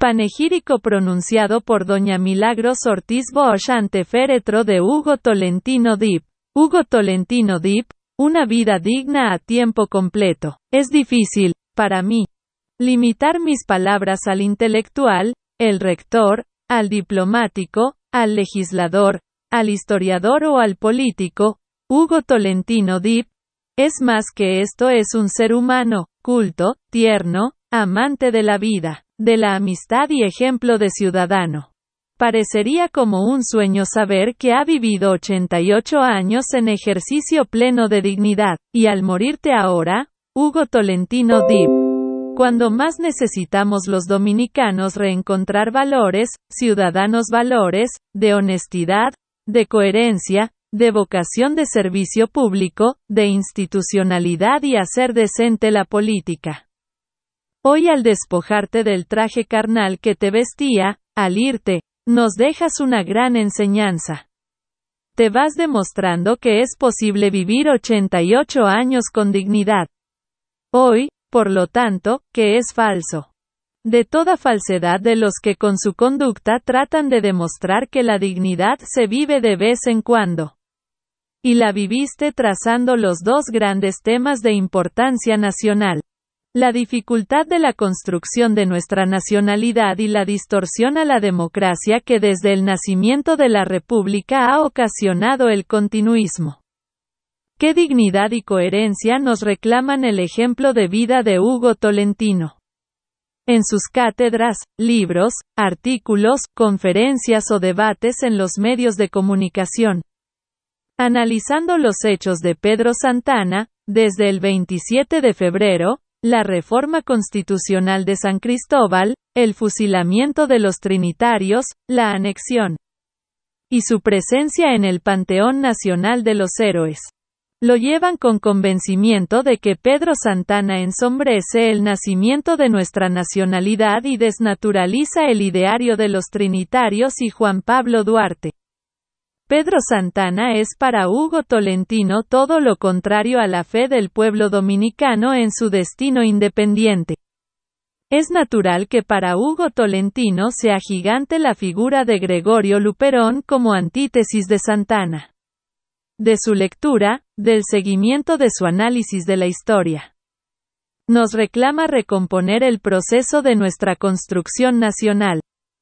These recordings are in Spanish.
Panegírico pronunciado por doña Milagros Ortiz Bosch ante féretro de Hugo Tolentino Dip. Hugo Tolentino Dip, una vida digna a tiempo completo. Es difícil, para mí, limitar mis palabras al intelectual, el rector, al diplomático, al legislador, al historiador o al político, Hugo Tolentino Dip, es más que esto es un ser humano, culto, tierno, amante de la vida de la amistad y ejemplo de ciudadano. Parecería como un sueño saber que ha vivido 88 años en ejercicio pleno de dignidad, y al morirte ahora, Hugo Tolentino Dib. Cuando más necesitamos los dominicanos reencontrar valores, ciudadanos valores, de honestidad, de coherencia, de vocación de servicio público, de institucionalidad y hacer decente la política. Hoy al despojarte del traje carnal que te vestía, al irte, nos dejas una gran enseñanza. Te vas demostrando que es posible vivir 88 años con dignidad. Hoy, por lo tanto, que es falso. De toda falsedad de los que con su conducta tratan de demostrar que la dignidad se vive de vez en cuando. Y la viviste trazando los dos grandes temas de importancia nacional. La dificultad de la construcción de nuestra nacionalidad y la distorsión a la democracia que desde el nacimiento de la República ha ocasionado el continuismo. Qué dignidad y coherencia nos reclaman el ejemplo de vida de Hugo Tolentino. En sus cátedras, libros, artículos, conferencias o debates en los medios de comunicación. Analizando los hechos de Pedro Santana, desde el 27 de febrero, la reforma constitucional de San Cristóbal, el fusilamiento de los trinitarios, la anexión y su presencia en el Panteón Nacional de los Héroes. Lo llevan con convencimiento de que Pedro Santana ensombrece el nacimiento de nuestra nacionalidad y desnaturaliza el ideario de los trinitarios y Juan Pablo Duarte. Pedro Santana es para Hugo Tolentino todo lo contrario a la fe del pueblo dominicano en su destino independiente. Es natural que para Hugo Tolentino sea gigante la figura de Gregorio Luperón como antítesis de Santana. De su lectura, del seguimiento de su análisis de la historia. Nos reclama recomponer el proceso de nuestra construcción nacional.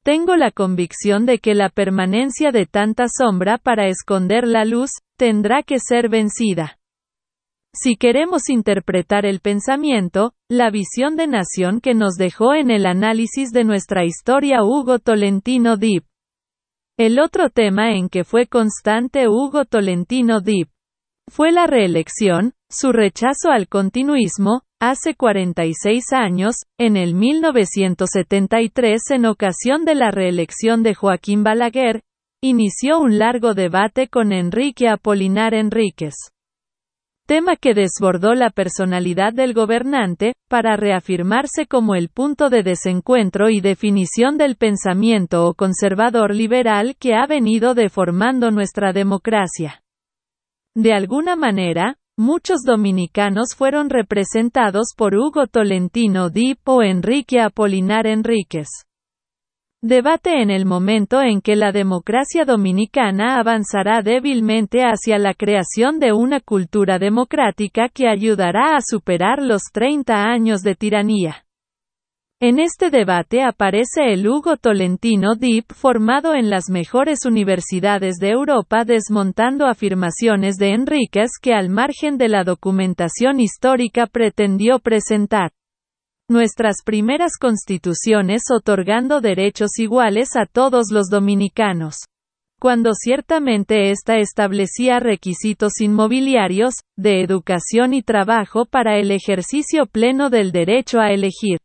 Tengo la convicción de que la permanencia de tanta sombra para esconder la luz, tendrá que ser vencida. Si queremos interpretar el pensamiento, la visión de nación que nos dejó en el análisis de nuestra historia Hugo Tolentino Deep. El otro tema en que fue constante Hugo Tolentino Deep fue la reelección, su rechazo al continuismo, hace 46 años, en el 1973 en ocasión de la reelección de Joaquín Balaguer, inició un largo debate con Enrique Apolinar Enríquez. Tema que desbordó la personalidad del gobernante, para reafirmarse como el punto de desencuentro y definición del pensamiento o conservador liberal que ha venido deformando nuestra democracia. De alguna manera, Muchos dominicanos fueron representados por Hugo Tolentino Dip o Enrique Apolinar Enríquez. Debate en el momento en que la democracia dominicana avanzará débilmente hacia la creación de una cultura democrática que ayudará a superar los 30 años de tiranía. En este debate aparece el Hugo Tolentino Deep formado en las mejores universidades de Europa desmontando afirmaciones de Enríquez que al margen de la documentación histórica pretendió presentar nuestras primeras constituciones otorgando derechos iguales a todos los dominicanos. Cuando ciertamente ésta establecía requisitos inmobiliarios, de educación y trabajo para el ejercicio pleno del derecho a elegir.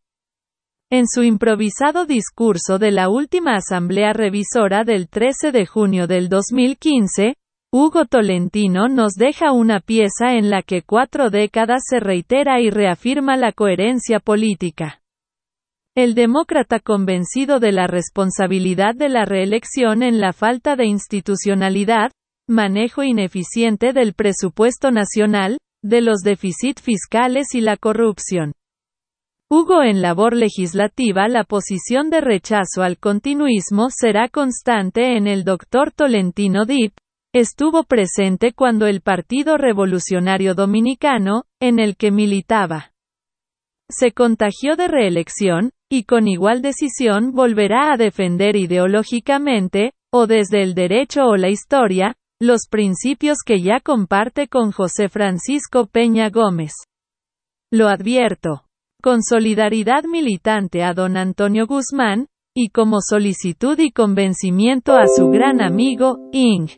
En su improvisado discurso de la última Asamblea Revisora del 13 de junio del 2015, Hugo Tolentino nos deja una pieza en la que cuatro décadas se reitera y reafirma la coherencia política. El demócrata convencido de la responsabilidad de la reelección en la falta de institucionalidad, manejo ineficiente del presupuesto nacional, de los déficits fiscales y la corrupción. Hugo en labor legislativa la posición de rechazo al continuismo será constante en el doctor Tolentino Dip, estuvo presente cuando el Partido Revolucionario Dominicano, en el que militaba, se contagió de reelección, y con igual decisión volverá a defender ideológicamente, o desde el derecho o la historia, los principios que ya comparte con José Francisco Peña Gómez. Lo advierto con solidaridad militante a don Antonio Guzmán, y como solicitud y convencimiento a su gran amigo, Ing.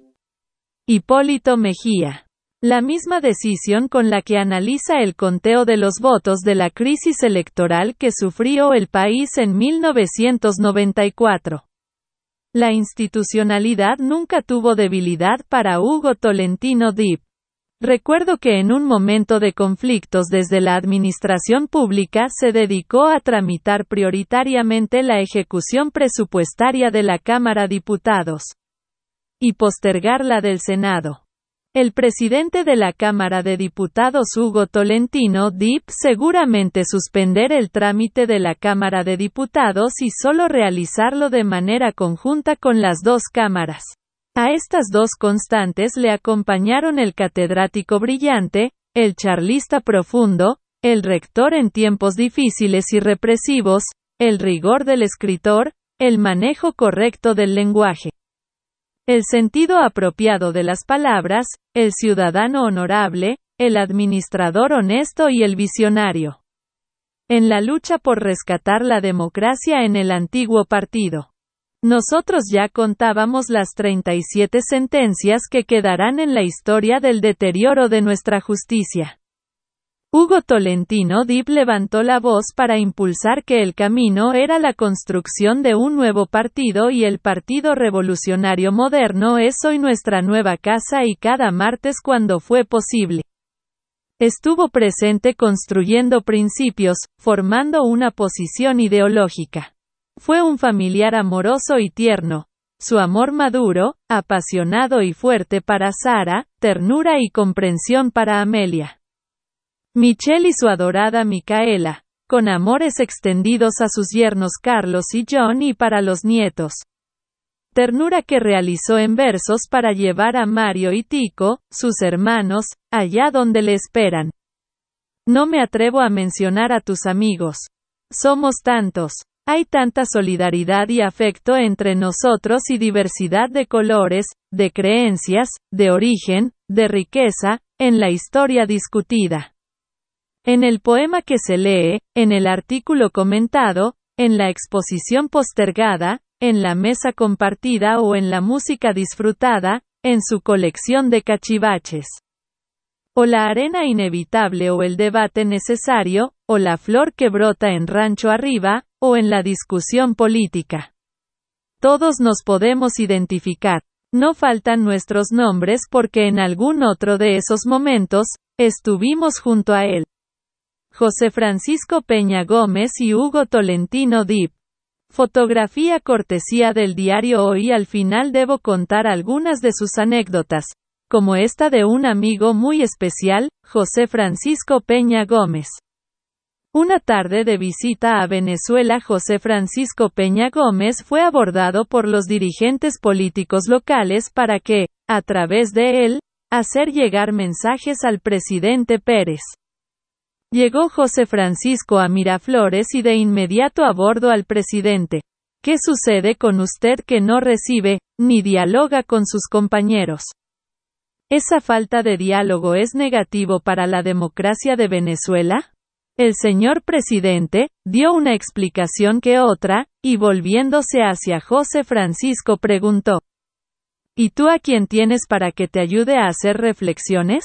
Hipólito Mejía. La misma decisión con la que analiza el conteo de los votos de la crisis electoral que sufrió el país en 1994. La institucionalidad nunca tuvo debilidad para Hugo Tolentino Dip. Recuerdo que en un momento de conflictos desde la administración pública se dedicó a tramitar prioritariamente la ejecución presupuestaria de la Cámara de Diputados y postergar la del Senado. El presidente de la Cámara de Diputados Hugo Tolentino DIP seguramente suspender el trámite de la Cámara de Diputados y solo realizarlo de manera conjunta con las dos cámaras. A estas dos constantes le acompañaron el catedrático brillante, el charlista profundo, el rector en tiempos difíciles y represivos, el rigor del escritor, el manejo correcto del lenguaje. El sentido apropiado de las palabras, el ciudadano honorable, el administrador honesto y el visionario. En la lucha por rescatar la democracia en el antiguo partido. Nosotros ya contábamos las 37 sentencias que quedarán en la historia del deterioro de nuestra justicia. Hugo Tolentino Dip levantó la voz para impulsar que el camino era la construcción de un nuevo partido y el Partido Revolucionario Moderno es hoy nuestra nueva casa y cada martes cuando fue posible. Estuvo presente construyendo principios, formando una posición ideológica. Fue un familiar amoroso y tierno. Su amor maduro, apasionado y fuerte para Sara, ternura y comprensión para Amelia. Michelle y su adorada Micaela, con amores extendidos a sus yernos Carlos y John y para los nietos. Ternura que realizó en versos para llevar a Mario y Tico, sus hermanos, allá donde le esperan. No me atrevo a mencionar a tus amigos. Somos tantos. Hay tanta solidaridad y afecto entre nosotros y diversidad de colores, de creencias, de origen, de riqueza, en la historia discutida. En el poema que se lee, en el artículo comentado, en la exposición postergada, en la mesa compartida o en la música disfrutada, en su colección de cachivaches o la arena inevitable o el debate necesario, o la flor que brota en rancho arriba, o en la discusión política. Todos nos podemos identificar. No faltan nuestros nombres porque en algún otro de esos momentos, estuvimos junto a él. José Francisco Peña Gómez y Hugo Tolentino Dip. Fotografía cortesía del diario Hoy al final debo contar algunas de sus anécdotas, como esta de un amigo muy especial, José Francisco Peña Gómez. Una tarde de visita a Venezuela José Francisco Peña Gómez fue abordado por los dirigentes políticos locales para que, a través de él, hacer llegar mensajes al presidente Pérez. Llegó José Francisco a Miraflores y de inmediato a bordo al presidente. ¿Qué sucede con usted que no recibe, ni dialoga con sus compañeros? ¿Esa falta de diálogo es negativo para la democracia de Venezuela? El señor presidente, dio una explicación que otra, y volviéndose hacia José Francisco preguntó. ¿Y tú a quién tienes para que te ayude a hacer reflexiones?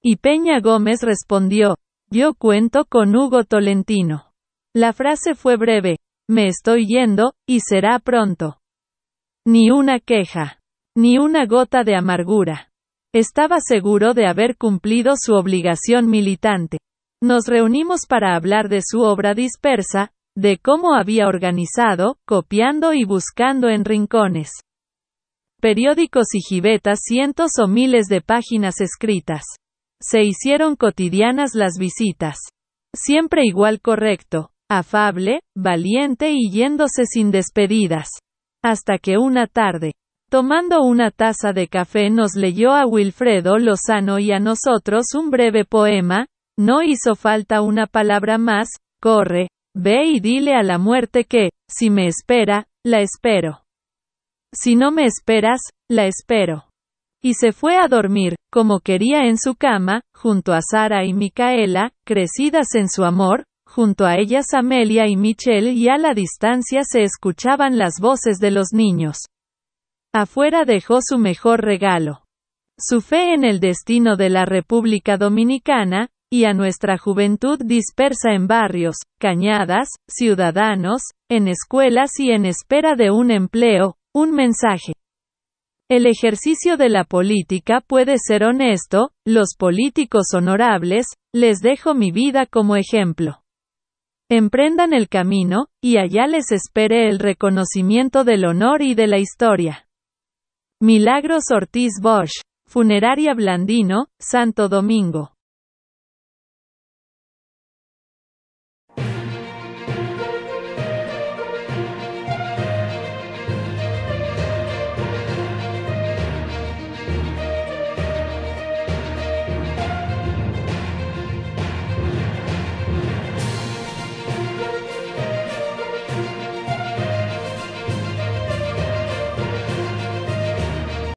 Y Peña Gómez respondió, yo cuento con Hugo Tolentino. La frase fue breve, me estoy yendo, y será pronto. Ni una queja. Ni una gota de amargura. Estaba seguro de haber cumplido su obligación militante. Nos reunimos para hablar de su obra dispersa, de cómo había organizado, copiando y buscando en rincones. Periódicos y gibetas, cientos o miles de páginas escritas. Se hicieron cotidianas las visitas. Siempre igual correcto, afable, valiente y yéndose sin despedidas. Hasta que una tarde, Tomando una taza de café nos leyó a Wilfredo Lozano y a nosotros un breve poema, no hizo falta una palabra más, corre, ve y dile a la muerte que, si me espera, la espero. Si no me esperas, la espero. Y se fue a dormir, como quería en su cama, junto a Sara y Micaela, crecidas en su amor, junto a ellas Amelia y Michelle y a la distancia se escuchaban las voces de los niños. Afuera dejó su mejor regalo. Su fe en el destino de la República Dominicana, y a nuestra juventud dispersa en barrios, cañadas, ciudadanos, en escuelas y en espera de un empleo, un mensaje. El ejercicio de la política puede ser honesto, los políticos honorables, les dejo mi vida como ejemplo. Emprendan el camino, y allá les espere el reconocimiento del honor y de la historia. Milagros Ortiz Bosch. Funeraria Blandino, Santo Domingo.